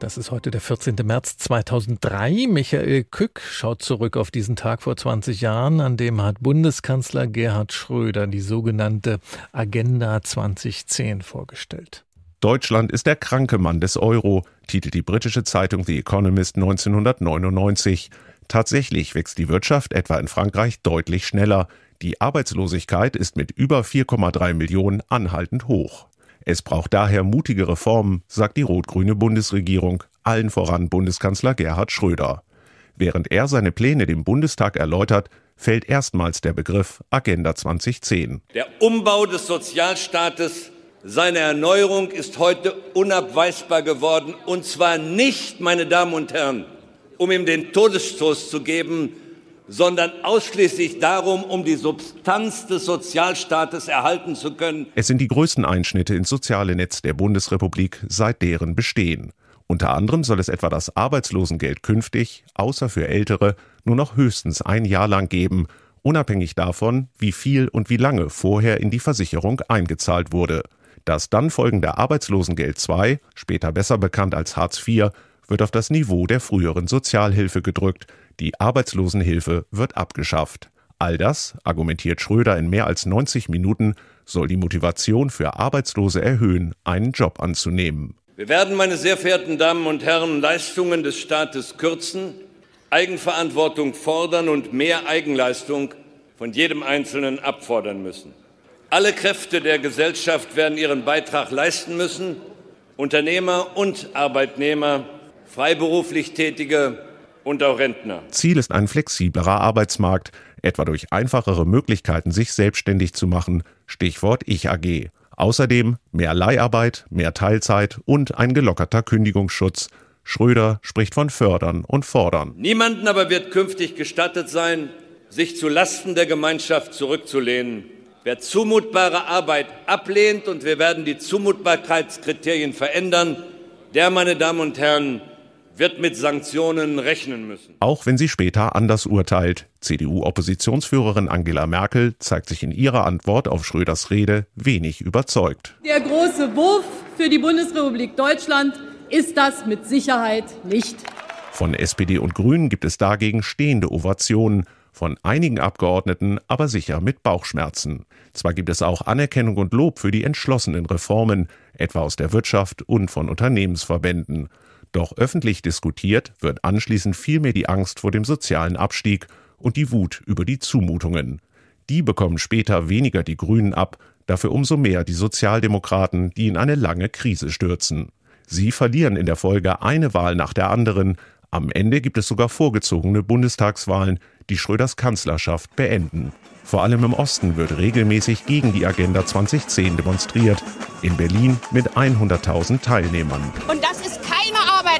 Das ist heute der 14. März 2003. Michael Kück schaut zurück auf diesen Tag vor 20 Jahren, an dem hat Bundeskanzler Gerhard Schröder die sogenannte Agenda 2010 vorgestellt. Deutschland ist der kranke Mann des Euro, titelt die britische Zeitung The Economist 1999. Tatsächlich wächst die Wirtschaft etwa in Frankreich deutlich schneller. Die Arbeitslosigkeit ist mit über 4,3 Millionen anhaltend hoch. Es braucht daher mutige Reformen, sagt die rot-grüne Bundesregierung, allen voran Bundeskanzler Gerhard Schröder. Während er seine Pläne dem Bundestag erläutert, fällt erstmals der Begriff Agenda 2010. Der Umbau des Sozialstaates, seine Erneuerung ist heute unabweisbar geworden. Und zwar nicht, meine Damen und Herren, um ihm den Todesstoß zu geben, sondern ausschließlich darum, um die Substanz des Sozialstaates erhalten zu können. Es sind die größten Einschnitte ins soziale Netz der Bundesrepublik seit deren Bestehen. Unter anderem soll es etwa das Arbeitslosengeld künftig, außer für Ältere, nur noch höchstens ein Jahr lang geben, unabhängig davon, wie viel und wie lange vorher in die Versicherung eingezahlt wurde. Das dann folgende Arbeitslosengeld II, später besser bekannt als Hartz IV, wird auf das Niveau der früheren Sozialhilfe gedrückt, die Arbeitslosenhilfe wird abgeschafft. All das, argumentiert Schröder in mehr als 90 Minuten, soll die Motivation für Arbeitslose erhöhen, einen Job anzunehmen. Wir werden, meine sehr verehrten Damen und Herren, Leistungen des Staates kürzen, Eigenverantwortung fordern und mehr Eigenleistung von jedem Einzelnen abfordern müssen. Alle Kräfte der Gesellschaft werden ihren Beitrag leisten müssen, Unternehmer und Arbeitnehmer, freiberuflich Tätige, und auch Rentner. Ziel ist ein flexiblerer Arbeitsmarkt, etwa durch einfachere Möglichkeiten, sich selbstständig zu machen. Stichwort Ich AG. Außerdem mehr Leiharbeit, mehr Teilzeit und ein gelockerter Kündigungsschutz. Schröder spricht von Fördern und Fordern. Niemanden aber wird künftig gestattet sein, sich zu Lasten der Gemeinschaft zurückzulehnen. Wer zumutbare Arbeit ablehnt, und wir werden die Zumutbarkeitskriterien verändern, der, meine Damen und Herren, wird mit Sanktionen rechnen müssen. Auch wenn sie später anders urteilt. CDU-Oppositionsführerin Angela Merkel zeigt sich in ihrer Antwort auf Schröders Rede wenig überzeugt. Der große Wurf für die Bundesrepublik Deutschland ist das mit Sicherheit nicht. Von SPD und Grünen gibt es dagegen stehende Ovationen von einigen Abgeordneten aber sicher mit Bauchschmerzen. Zwar gibt es auch Anerkennung und Lob für die entschlossenen Reformen, etwa aus der Wirtschaft und von Unternehmensverbänden. Doch öffentlich diskutiert wird anschließend vielmehr die Angst vor dem sozialen Abstieg und die Wut über die Zumutungen. Die bekommen später weniger die Grünen ab, dafür umso mehr die Sozialdemokraten, die in eine lange Krise stürzen. Sie verlieren in der Folge eine Wahl nach der anderen. Am Ende gibt es sogar vorgezogene Bundestagswahlen, die Schröders Kanzlerschaft beenden. Vor allem im Osten wird regelmäßig gegen die Agenda 2010 demonstriert. In Berlin mit 100.000 Teilnehmern.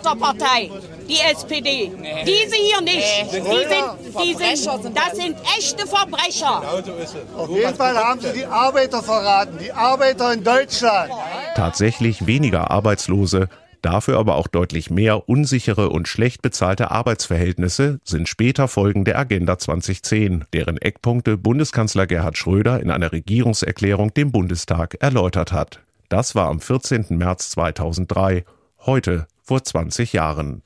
Arbeiterpartei, die SPD. Nee. Diese hier nicht. Nee. Die sind, die sind, das sind echte Verbrecher. Genau Auf jeden Fall haben sie die Arbeiter verraten, die Arbeiter in Deutschland. Tatsächlich weniger Arbeitslose, dafür aber auch deutlich mehr unsichere und schlecht bezahlte Arbeitsverhältnisse sind später Folgen der Agenda 2010, deren Eckpunkte Bundeskanzler Gerhard Schröder in einer Regierungserklärung dem Bundestag erläutert hat. Das war am 14. März 2003. Heute vor 20 Jahren